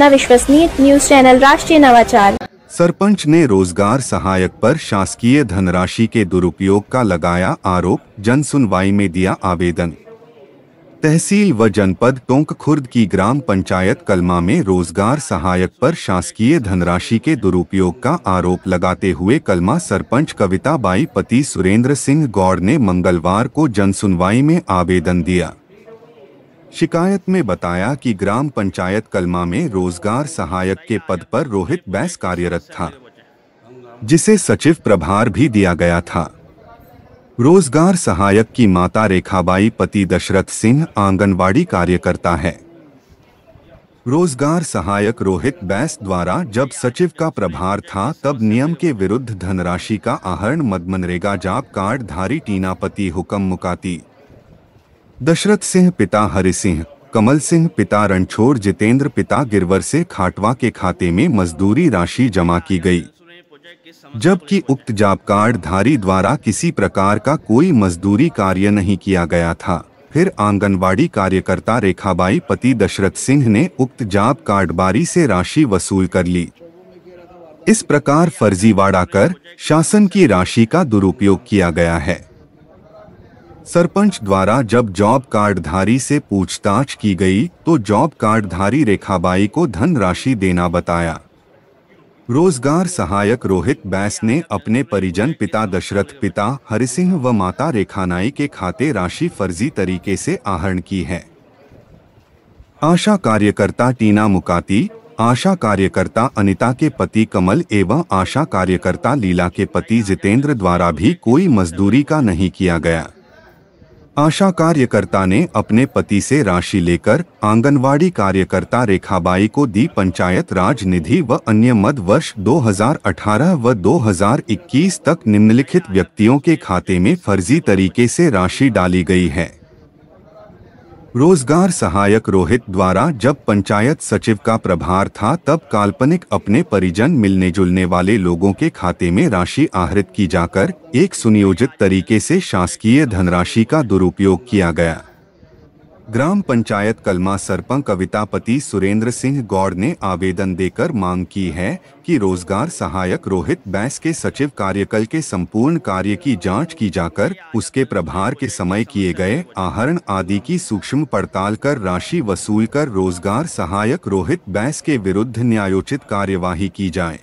अपना विश्वसनीय news channel राष्ट्रीय नवाचार सरपंच ने रोजगार सहायक पर शासकीय धनराशि के दुरुपयोग का लगाया आरोप जन सुनवाई में दिया आवेदन तहसील व जनपद टोंक खुर्द की ग्राम पंचायत कलमा में रोजगार सहायक पर शासकीय धनराशि के दुरुपयोग का आरोप लगाते हुए कलमा सरपंच कविता बाई पति सुरेंद्र सिंह गौड़ ने मंगलवार को जनसुनवाई में आवेदन दिया शिकायत में बताया कि ग्राम पंचायत कलमा में रोजगार सहायक के पद पर रोहित बैस कार्यरत था जिसे सचिव प्रभार भी दिया गया था रोजगार सहायक की माता रेखाबाई पति दशरथ सिंह आंगनवाड़ी कार्यकर्ता है रोजगार सहायक रोहित बैस द्वारा जब सचिव का प्रभार था तब नियम के विरुद्ध धनराशि का आहरण मदमनरेगा जाप कार्ड धारी टीनापति हुक्म मुकाती दशरथ सिंह पिता हरि सिंह कमल सिंह पिता रणछोर जितेंद्र पिता गिरवर से खाटवा के खाते में मजदूरी राशि जमा की गई जबकि उक्त जाब धारी द्वारा किसी प्रकार का कोई मजदूरी कार्य नहीं किया गया था फिर आंगनवाड़ी कार्यकर्ता रेखाबाई पति दशरथ सिंह ने उक्त जाब बारी से राशि वसूल कर ली इस प्रकार फर्जीवाड़ा कर शासन की राशि का दुरुपयोग किया गया है सरपंच द्वारा जब जॉब कार्डधारी से पूछताछ की गई तो जॉब कार्डधारी रेखाबाई को धनराशि देना बताया रोजगार सहायक रोहित बैस ने अपने परिजन पिता दशरथ पिता हरिसिंह व माता रेखानाई के खाते राशि फर्जी तरीके से आहरण की है आशा कार्यकर्ता टीना मुकाती आशा कार्यकर्ता अनिता के पति कमल एवं आशा कार्यकर्ता लीला के पति जितेंद्र द्वारा भी कोई मजदूरी का नहीं किया गया आशा कार्यकर्ता ने अपने पति से राशि लेकर आंगनवाड़ी कार्यकर्ता रेखाबाई को दी पंचायत राज निधि व अन्य मद वर्ष 2018 व 2021 तक निम्नलिखित व्यक्तियों के खाते में फर्जी तरीके से राशि डाली गई है रोजगार सहायक रोहित द्वारा जब पंचायत सचिव का प्रभार था तब काल्पनिक अपने परिजन मिलने जुलने वाले लोगों के खाते में राशि आहरित की जाकर एक सुनियोजित तरीके से शासकीय धनराशि का दुरुपयोग किया गया ग्राम पंचायत कलमा सरपंच कवितापति सुरेंद्र सिंह गौड़ ने आवेदन देकर मांग की है कि रोजगार सहायक रोहित बैंस के सचिव कार्यकाल के संपूर्ण कार्य की जांच की जाकर उसके प्रभार के समय किए गए आहरण आदि की सूक्ष्म पड़ताल कर राशि वसूल कर रोजगार सहायक रोहित बैस के विरुद्ध न्यायोचित कार्यवाही की जाए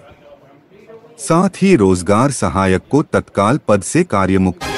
साथ ही रोजगार सहायक को तत्काल पद से कार्यमुक्त